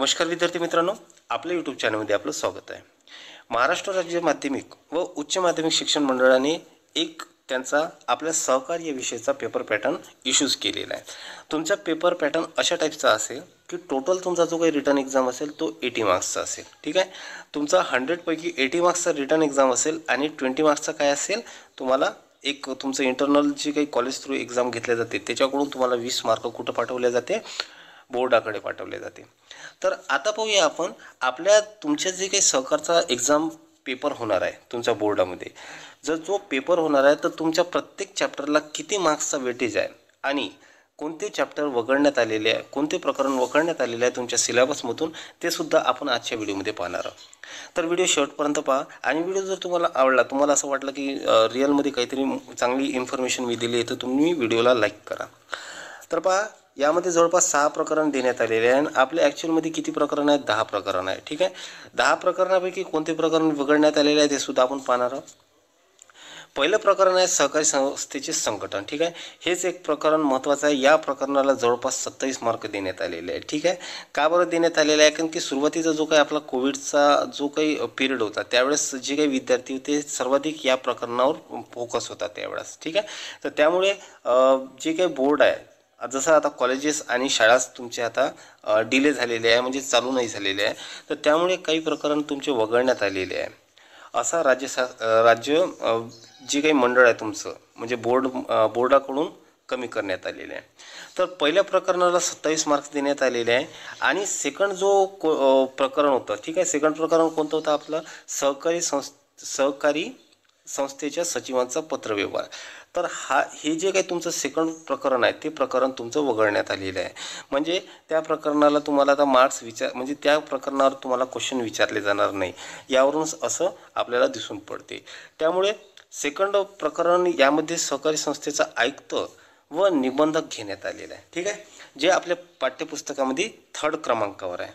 नमस्कार विद्यार्थी मित्रांनो आपल्या यूट्यूब चॅनलमध्ये आपलं स्वागत आहे महाराष्ट्र राज्य माध्यमिक व उच्च माध्यमिक शिक्षण मंडळाने एक त्यांचा आपल्या सहकार्य विषयाचा पेपर पॅटर्न इश्यूज केलेला आहे तुमचा पेपर पॅटर्न अशा टाईपचा असेल की टोटल तुमचा जो काही रिटर्न एक्झाम असेल तो एटी मार्क्सचा असेल ठीक आहे तुमचा हंड्रेडपैकी एटी मार्क्सचा रिटर्न एक्झाम असेल आणि ट्वेंटी मार्क्सचा काय असेल तुम्हाला एक तुमचं इंटरनल जी काही कॉलेज थ्रू एक्झाम घेतल्या जाते त्याच्याकडून तुम्हाला वीस मार्क कुठं पाठवले जाते बोर्डाकडे पाठवले जाते तर आता पाहूया आपण आपल्या तुमच्या जे काही सहकारचा एक्झाम पेपर होणार आहे तुमच्या बोर्डामध्ये जर जो पेपर होणार आहे तर तुमच्या प्रत्येक चॅप्टरला किती मार्क्सचा वेटेज आहे आणि कोणते चॅप्टर वगळण्यात आलेले आहे कोणते प्रकरण वगळण्यात आलेले आहे तुमच्या सिलेबसमधून ते सुद्धा आपण आजच्या व्हिडिओमध्ये पाहणार आहोत तर व्हिडिओ शेवटपर्यंत पहा आणि व्हिडिओ जर तुम्हाला आवडला तुम्हाला असं वाटलं की रिअलमध्ये काहीतरी चांगली इन्फॉर्मेशन मी दिली आहे तर तुम्ही व्हिडिओला लाईक करा तर पहा यामध्ये जवळपास सहा प्रकरण देण्यात आलेले आहे आणि आपले ॲक्च्युअलमध्ये किती प्रकरण आहेत दहा प्रकरण आहे ठीक आहे दहा प्रकरणापैकी कोणते प्रकरण वगळण्यात आलेले आहे ते सुद्धा आपण पाहणार आहोत पहिलं प्रकरण आहे सहकारी संस्थेचे संघटन ठीक आहे हेच एक प्रकरण महत्त्वाचं आहे या प्रकरणाला जवळपास सत्तावीस मार्क देण्यात आलेले आहे ठीक आहे का बरं देण्यात आलेलं आहे कारण की सुरुवातीचा जो काही आपला कोविडचा जो काही पिरियड होता त्यावेळेस जे काही विद्यार्थी होते सर्वाधिक या प्रकरणावर फोकस होता त्यावेळेस ठीक आहे तर त्यामुळे जे काही बोर्ड आहे जसं आता कॉलेजेस आणि शाळाच तुमचे आता डिले झालेले आहे म्हणजे चालू नाही झालेले आहे तर त्यामुळे काही प्रकरण तुमचे वगळण्यात आलेले आहे असा राज्य राज्य जे काही मंडळ आहे तुमचं म्हणजे बोर्ड बोर्डाकडून कमी करण्यात आलेले आहे तर पहिल्या प्रकरणाला सत्तावीस मार्क्स देण्यात आलेले आहे आणि सेकंड जो को प्रकरण होतं ठीक आहे सेकंड प्रकरण कोणतं होतं आपलं सहकारी संस् सहकारी संस्थेच्या सचिवांचा पत्रव्यवहार तर हा हे जे काही तुमचं सेकंड प्रकरण आहे ते प्रकरण तुमचं वगळण्यात आलेलं आहे म्हणजे त्या प्रकरणाला तुम्हाला आता मार्क्स विचार म्हणजे त्या प्रकरणावर तुम्हाला क्वेश्चन विचारले जाणार नाही यावरूनच असं आपल्याला दिसून पडते त्यामुळे सेकंड प्रकरण यामध्ये सहकारी संस्थेचं आयुक्त व निबंधक घेण्यात आलेला आहे ठीक आहे जे आपल्या पाठ्यपुस्तकामध्ये थर्ड क्रमांकावर आहे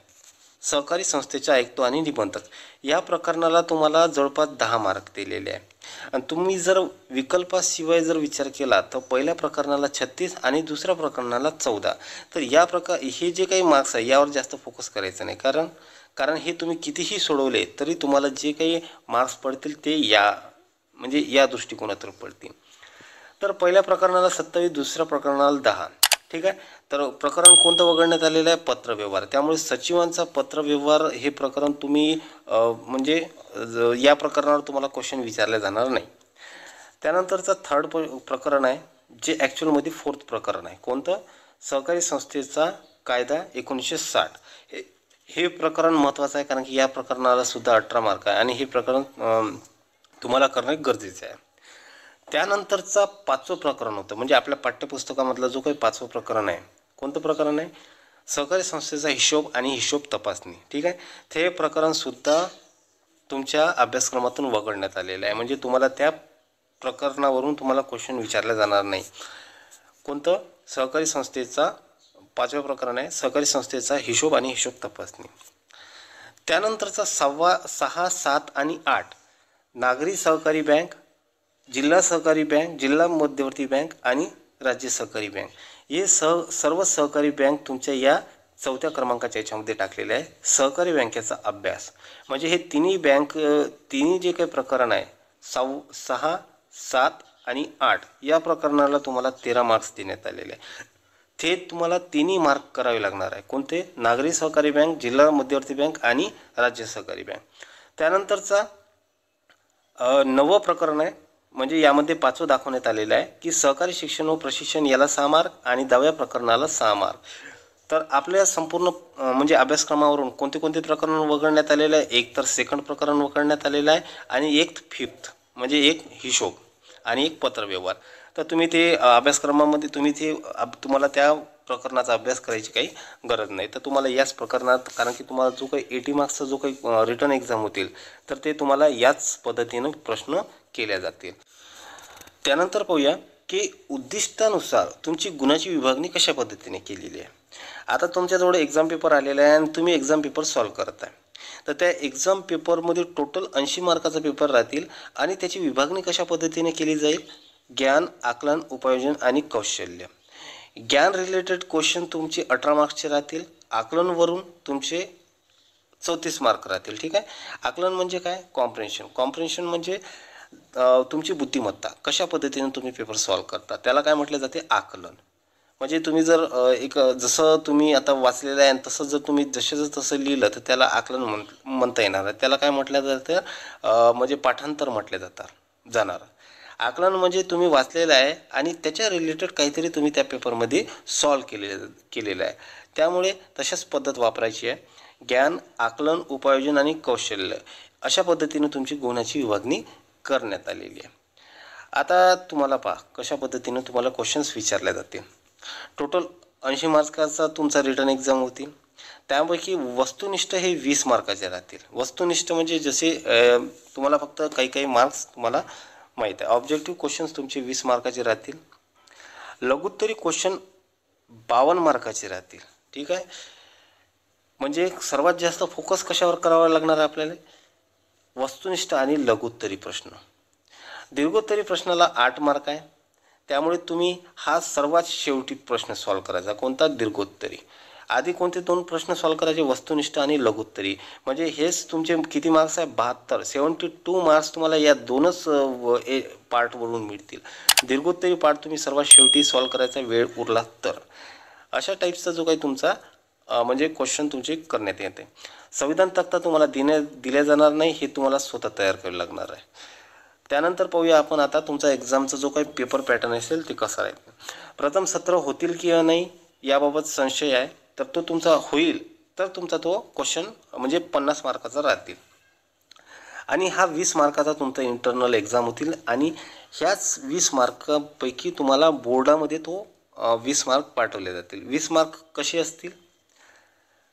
सहकारी संस्थेचा आयुक्त आणि निबंधक या प्रकरणाला तुम्हाला जवळपास दहा मार्क दिलेले आहे आणि तुम्ही जर विकल्पाशिवाय जर विचार केला तर पहिल्या प्रकरणाला छत्तीस आणि दुसऱ्या प्रकरणाला चौदा तर या प्रकार हे जे काही मार्क्स आहे यावर जास्त फोकस करायचं नाही कारण कारण हे तुम्ही कितीही सोडवले तरी तुम्हाला जे काही मार्क्स पडतील ते या म्हणजे या दृष्टिकोनातून पडतील तर पहिल्या प्रकरणाला सत्तावीस दुसऱ्या प्रकरणाला दहा ठीक आहे तर प्रकरण कोणतं वगळण्यात आलेलं आहे पत्रव्यवहार त्यामुळे सचिवांचा पत्रव्यवहार हे प्रकरण तुम्ही म्हणजे या प्रकरणावर तुम्हाला क्वेश्चन विचारले जाणार नाही त्यानंतरचा थर्ड प्रकरण आहे जे ॲक्च्युअलमध्ये फोर्थ प्रकरण आहे कोणतं सहकारी संस्थेचा कायदा एकोणीसशे साठ हे हे प्रकरण महत्त्वाचं आहे कारण की या प्रकरणाला सुद्धा अठरा मार्क आहे आणि हे प्रकरण तुम्हाला करणे गरजेचे आहे त्यानंतरचा पाचवं प्रकरण होतं म्हणजे आपल्या पाठ्यपुस्तकामधला जो काही पाचवं प्रकरण आहे कोणतं प्रकरण आहे सहकारी संस्थेचा हिशोब आणि हिशोब तपासणी ठीक आहे ते प्रकरणसुद्धा तुमच्या अभ्यासक्रमातून वगळण्यात आलेलं आहे म्हणजे तुम्हाला त्या प्रकरणावरून तुम्हाला क्वेश्चन विचारला जाणार नाही कोणतं सहकारी संस्थेचा पाचवं प्रकरण आहे सहकारी संस्थेचा हिशोब आणि हिशोब तपासणी त्यानंतरचा सव्वा सहा सात आणि आठ नागरी सहकारी बँक जिल्हा सहकारी बँक जिल्हा मध्यवर्ती बँक आणि राज्य सहकारी बँक हे सह सर्व सहकारी बँक तुमच्या या चौथ्या क्रमांकाच्या याच्यामध्ये टाकलेले आहे सहकारी बँकेचा अभ्यास म्हणजे हे तिन्ही बँक तिन्ही जे काही प्रकरण आहे साव सहा सात आणि आठ या प्रकरणाला तुम्हाला तेरा मार्क्स देण्यात आलेले आहे ते तुम्हाला तिन्ही मार्क करावे लागणार आहे कोणते नागरी सहकारी बँक जिल्हा मध्यवर्ती बँक आणि राज्य सहकारी बँक त्यानंतरचा नवं प्रकरण आहे म्हणजे यामध्ये पाचवं दाखवण्यात आलेलं आहे की सहकारी शिक्षण व प्रशिक्षण याला सहा मार्क आणि दहाव्या प्रकरणाला सहा मार्क तर आपल्या संपूर्ण म्हणजे अभ्यासक्रमावरून कोणते कोणते प्रकरण वगळण्यात आलेलं आहे एक तर सेकंड प्रकरण वगळण्यात आलेलं आहे आणि एक फिफ्थ म्हणजे एक हिशोब आणि एक पत्रव्यवहार तर तुम्ही ते अभ्यासक्रमामध्ये तुम्ही ते तुम्हाला त्या प्रकरणाचा अभ्यास करायची काही गरज नाही तर तुम्हाला याच प्रकरणात कारण की तुम्हाला जो काही एटी मार्क्सचा जो काही रिटर्न एक्झाम होतील तर ते तुम्हाला याच पद्धतीनं प्रश्न केल्या जातील त्यानंतर पाहूया की उद्दिष्टानुसार तुमची गुणाची विभागणी कशा पद्धतीने केलेली आहे आता तुमच्याजवळ एक्झाम पेपर आलेला आहे आणि तुम्ही एक्झाम पेपर सॉल्व करत आहे तर त्या एक्झाम पेपरमध्ये टोटल ऐंशी मार्काचा पेपर राहतील आणि त्याची विभागणी कशा पद्धतीने केली जाईल ज्ञान आकलन उपायोजन आणि कौशल्य ज्ञान रिलेटेड क्वेश्चन तुमचे अठरा मार्क्सचे राहतील आकलनवरून तुमचे चौतीस मार्क राहतील ठीक आहे आकलन म्हणजे काय कॉम्प्रेन्शन कॉम्प्रेन्शन म्हणजे तुमची बुद्धिमत्ता कशा पद्धतीने तुम्ही पेपर सॉल्व करता त्याला काय म्हटलं जाते आकलन म्हणजे तुम्ही जर एक जसं तुम्ही आता वाचलेलं आहे आणि तसं जर तुम्ही जसं तसं लिहिलं तर त्याला आकलन म्हण म्हणता येणार आहे त्याला काय म्हटलं जातं म्हणजे पाठांतर म्हटलं जातात जाणार आकलन म्हणजे तुम्ही वाचलेलं आहे आणि त्याच्या रिलेटेड काहीतरी तुम्ही त्या पेपरमध्ये सॉल्व केले केलेलं आहे त्यामुळे तशाच पद्धत वापरायची आहे ज्ञान आकलन उपायोजन आणि कौशल्य अशा पद्धतीने तुमची गुणाची विभागणी करण्यात आलेली आहे आता तुम्हाला पहा कशा पद्धतीनं तुम्हाला क्वेश्चन्स विचारले जातील टोटल ऐंशी मार्काचा तुमचा रिटर्न एक्झाम होतील त्यापैकी वस्तुनिष्ठ हे वीस मार्काचे राहतील वस्तुनिष्ठ म्हणजे जसे तुम्हाला फक्त काही काही मार्क्स तुम्हाला माहीत आहे ऑब्जेक्टिव्ह क्वेश्चन्स तुमचे वीस मार्काचे राहतील लघुत्तरी क्वेश्चन बावन्न मार्काचे राहतील ठीक आहे म्हणजे सर्वात जास्त फोकस कशावर करावा लागणार आहे आपल्याला वस्तुनिष्ठ आणि लघुत्तरी प्रश्न दीर्घोत्तरी प्रश्नाला आठ मार्क आहे त्यामुळे तुम्ही हा सर्वात शेवटी प्रश्न सॉल्व करायचा कोणता दीर्घोत्तरी आधी कोणते दोन प्रश्न सॉल्व करायचे वस्तुनिष्ठ आणि लघुत्तरी म्हणजे हेच तुमचे किती मार्क्स आहे बहात्तर सेवन्टी टू मार्क्स तुम्हाला या दोनच पार्टवरून मिळतील दीर्घोत्तरी पार्ट तुम्ही सर्वात शेवटी सॉल्व करायचा वेळ उरला तर अशा टाईपचा जो काही तुमचा म्हणजे क्वेश्चन तुमचे करण्यात येते संविधान तक्ता तुम्हाला देण्या दिल्या जाणार नाही हे तुम्हाला स्वतः तयार करावे लागणार आहे त्यानंतर पाहूया आपण आता तुमचा एक्झामचा जो काही पेपर पॅटर्न असेल ते कसा राहील प्रथम सत्र होतील की नाही याबाबत संशय आहे तर तो तुमचा होईल तर तुमचा तो क्वेश्चन म्हणजे पन्नास मार्काचा राहतील आणि हा वीस मार्काचा तुमचा इंटरनल एक्झाम होतील आणि ह्याच वीस मार्कापैकी तुम्हाला बोर्डामध्ये तो वीस मार्क पाठवले जातील वीस मार्क कसे असतील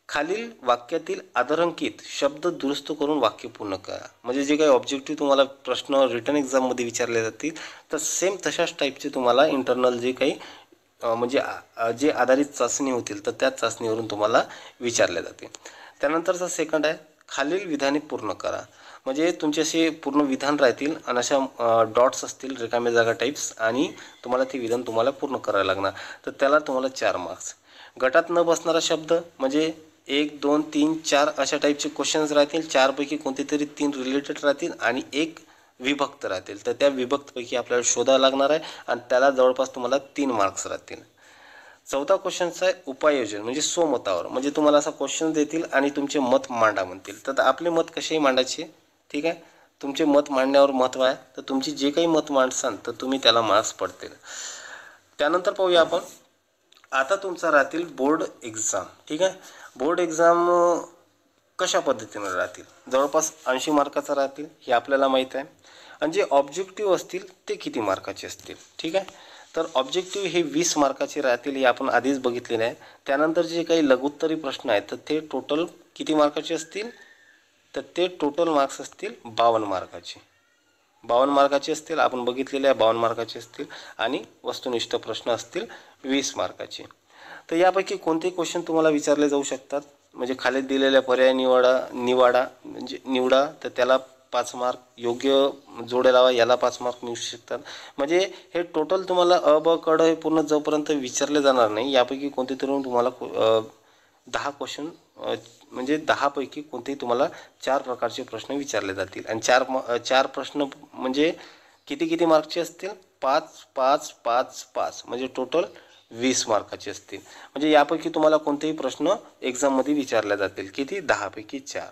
खालील वाक्यातील आदरंकित शब्द दुरुस्त करून वाक्य पूर्ण करा म्हणजे जे काही ऑब्जेक्टिव्ह तुम्हाला प्रश्न रिटर्न एक्झाममध्ये विचारले जातील तर सेम तशाच टाईपचे तुम्हाला इंटरनल जे काही म्हणजे जे आधारित चाचणी होतील तर त्या चाचणीवरून तुम्हाला विचारले जाते त्यानंतरचा सेकंड आहे खालील विधाने पूर्ण करा म्हणजे तुमचे असे पूर्ण विधान राहतील आणि अशा डॉट्स असतील रिकाम्या जागा टाईप्स आणि तुम्हाला ते विधान तुम्हाला पूर्ण करायला लागणार तर त्याला तुम्हाला चार मार्क्स गटात न बसणारा शब्द म्हणजे एक दोन तीन चार अशा टाईपचे क्वेश्चन्स राहतील चारपैकी कोणतेतरी तीन रिलेटेड राहतील आणि एक विभक्त राहतील तर त्या विभक्तपैकी आपल्याला शोधावं लागणार आहे आणि त्याला जवळपास तुम्हाला तीन मार्क्स राहतील चौथा क्वेश्चनचा आहे उपाययोजन म्हणजे स्वमतावर म्हणजे तुम्हाला असा क्वेश्चन देतील आणि तुमचे मत मांडा म्हणतील तर आपले मत कसेही मांडायचे ठीक आहे तुमचे मत मांडण्यावर महत्त्व आहे तर तुमची जे काही मत मांडसान तर तुम्ही त्याला मार्क्स पडतील त्यानंतर पाहूया आपण आता तुमचा राहतील बोर्ड एक्झाम ठीक आहे बोर्ड एक्झाम कशा पद्धतीनं राहतील जवळपास ऐंशी मार्काचा राहतील हे आपल्याला माहीत आहे आणि जे ऑब्जेक्टिव्ह असतील ते किती मार्काचे असतील ठीक आहे तर ऑब्जेक्टिव्ह हे वीस मार्काचे राहतील हे आपण आधीच बघितलेले आहे त्यानंतर जे काही लघुत्तरी प्रश्न आहेत तर ते टोटल किती मार्काचे असतील तर ते टोटल मार्क्स असतील बावन्न मार्काचे बावन्न मार्काचे असतील आपण बघितलेले आहे बावन्न मार्काचे असतील आणि वस्तुनिष्ठ प्रश्न असतील वीस मार्काचे तर यापैकी कोणते क्वेश्चन तुम्हाला विचारले जाऊ शकतात म्हणजे खाली दिलेल्या पर्याय निवाडा निवाडा म्हणजे निवडा तर त्याला पाच मार्क योग्य जोड्या लावा याला पाच मार्क मिळू शकतात म्हणजे हे टोटल तुम्हाला अ ब कड हे पूर्ण जोपर्यंत विचारले जाणार नाही यापैकी कोणते तरी तुम्हाला दहा क्वेश्चन म्हणजे दहापैकी कोणतेही तुम्हाला चार प्रकारचे प्रश्न विचारले जातील आणि चार चार प्रश्न म्हणजे किती किती मार्कचे असतील पाच पाच पाच पाच म्हणजे टोटल वीस मार्काचे असतील म्हणजे यापैकी तुम्हाला कोणतेही प्रश्न एक्झाममध्ये विचारले जातील किती दहापैकी चार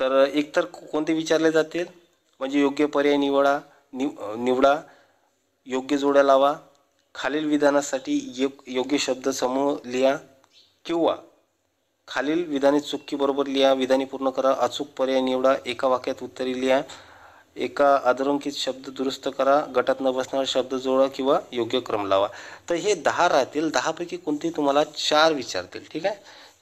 तर एकतर कोणते विचारले जातील म्हणजे योग्य पर्याय निवडा निव निवडा योग्य जोड्या लावा खालील विधानासाठी यो योग्य शब्द समूह लिहा किंवा खालील विधाने चुकी लिहा विधाने पूर्ण करा अचूक पर्याय निवडा एका वाक्यात उत्तरे लिहा एका अधोरंकित शब्द दुरुस्त करा गटात न बसणारा शब्द जोडा किंवा योग्य क्रम लावा तर हे दहा राहतील दहापैकी कोणतेही तुम्हाला चार विचारतील ठीक आहे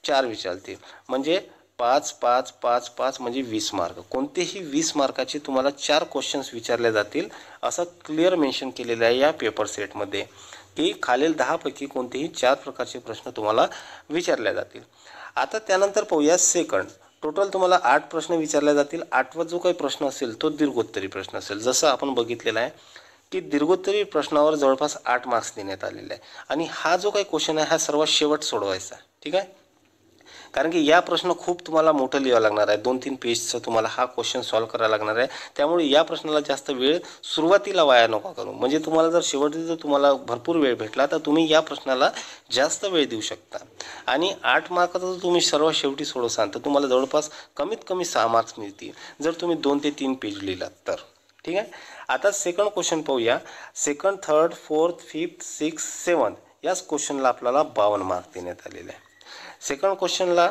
चार विचारतील म्हणजे पाच पाच पाच पाच म्हणजे वीस मार्क कोणतेही वीस मार्काचे तुम्हाला चार क्वेश्चन्स विचारले जातील असं क्लिअर मेन्शन केलेलं आहे या पेपर सेटमध्ये की खालील दहापैकी कोणतेही चार प्रकारचे प्रश्न तुम्हाला विचारले जातील आता त्यानंतर पाहूया सेकंड टोटल तुम्हाला आठ प्रश्न विचारले जातील आठवा जो काही प्रश्न असेल तो दीर्घोत्तरी प्रश्न असेल जसं आपण बघितलेला आहे की दीर्घोत्तरी प्रश्नावर जवळपास आठ मार्क्स देण्यात आलेले आहे आणि हा जो काही क्वेश्चन आहे हा सर्वात शेवट सोडवायचा ठीक आहे कारण की या प्रश्न खूप तुम्हाला मोठं लिहावं लागणार आहे दोन तीन पेजचं तुम्हाला हा क्वेश्चन सॉल्व्ह करावा लागणार आहे त्यामुळे या प्रश्नाला जास्त वेळ सुरुवातीला वाया नका करू म्हणजे तुम्हाला जर शेवटी जर तुम्हाला भरपूर वेळ भेटला तर तुम्ही या प्रश्नाला जास्त वेळ देऊ शकता आणि आठ मार्काचा जर तुम्ही सर्व शेवटी सोडवसाल तर तुम्हाला जवळपास कमीत कमी सहा मार्क्स मिळतील जर तुम्ही दोन ते तीन पेज लिहिलात तर ठीक आहे आता सेकंड क्वेश्चन पाहूया second third fourth fifth six seven याच क्वेश्चनला आपल्याला बावन्न मार्क देण्यात आलेले आहे सेकंड क्वेश्चनला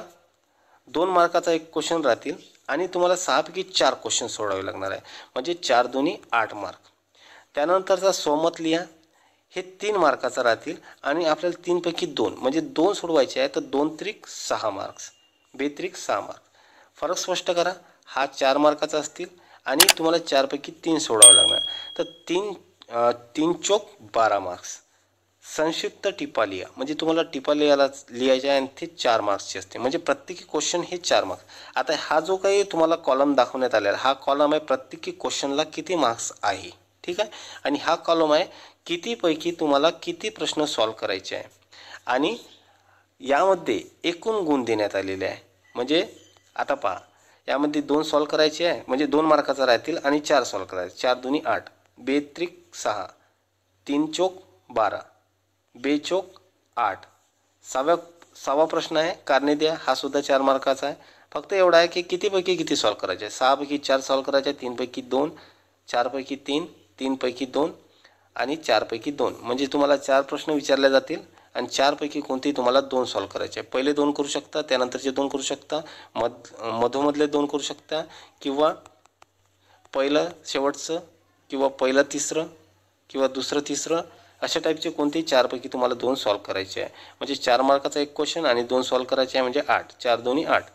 दोन मार्काचा एक क्वेश्चन राहतील आणि तुम्हाला सहापैकी चार क्वेश्चन सोडावे लागणार आहे म्हणजे चार दोन्ही आठ मार्क त्यानंतरचा सोमत लिहा हे तीन मार्काचा राहतील आणि आपल्याला तीनपैकी दोन म्हणजे दोन सोडवायचे आहे तर दोन त्रिक सहा मार्क्स बेत्रिक सहा मार्क फरक स्पष्ट करा हा चार मार्काचा असतील आणि तुम्हाला चारपैकी तीन सोडावं लागणार तर तीन तीन चौक बारा मार्क्स संक्षिप्त टिपा म्हणजे तुम्हाला टिपा लिहायला लिहायचे आहे आणि ते चार मार्क्सची असते म्हणजे प्रत्येकी क्वेश्चन हे चार मार्क्स आता हा जो काही तुम्हाला कॉलम दाखवण्यात आलेला हा कॉलम आहे प्रत्येकी क्वेश्चनला किती मार्क्स आहे ठीक आहे आणि हा कॉलम आहे कितीपैकी तुम्हाला किती प्रश्न सॉल्व करायचे आहे आणि यामध्ये एकूण गुण देण्यात आलेले आहे म्हणजे आता पहा यामध्ये दोन सॉल्व करायचे आहे म्हणजे दोन मार्काचा राहतील आणि चार सॉल्व करायचे चार दोन्ही आठ बेत्रिक सहा तीन चोक बारा बेचोक आठ सहाव्या सहावा प्रश्न आहे कारणे हा सुद्धा चार मार्काचा आहे फक्त एवढा आहे की कितीपैकी किती सॉल्व करायचे आहे सहापैकी चार सॉल्व करायचे आहे तीनपैकी दोन चारपैकी तीन तीनपैकी दोन आणि चारपैकी दोन म्हणजे तुम्हाला चार प्रश्न विचारले जातील आणि चारपैकी कोणतेही तुम्हाला दोन सॉल्व करायचे आहे पहिले दोन करू शकता त्यानंतरचे दोन करू शकता मध मधोमधले दोन करू शकता किंवा पहिलं शेवटचं किंवा पहिलं तिसरं किंवा दुसरं तिसरं अशा टाईपचे कोणतेही चारपैकी तुम्हाला दोन सॉल्व करायचे आहे म्हणजे चार मार्काचा एक क्वेश्चन आणि दोन सॉल्व करायचे आहे म्हणजे आठ चार दोन्ही आठ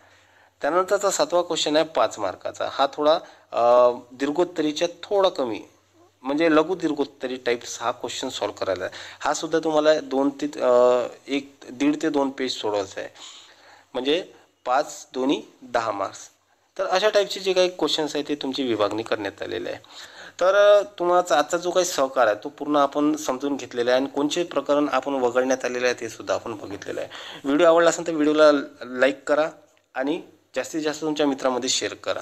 त्यानंतरचा सातवा क्वेश्चन आहे पाच मार्काचा हा थोडा दीर्घोत्तरीच्या थोडा कमी म्हणजे लघु दीर्घोत्तरी टाईप्स हा क्वेश्चन सॉल्व करायला आहे हा सुद्धा तुम्हाला दोन ते एक दीड ते दोन पेज सोडवायचा आहे म्हणजे पाच दोन्ही दहा मार्क्स तर अशा टाईपचे जे काही क्वेश्चन्स आहेत ते तुमची विभागणी करण्यात आलेले आहे तर तुम्हाला आजचा जो काही सहकार आहे तो पूर्ण आपण समजून घेतलेला आहे आणि कोणचे प्रकरण आपण वगळण्यात आलेलं आहे ते सुद्धा आपण बघितलेलं आहे व्हिडिओ आवडला असेल तर व्हिडिओला लाईक करा आणि जास्तीत जास्त तुमच्या मित्रामध्ये शेअर करा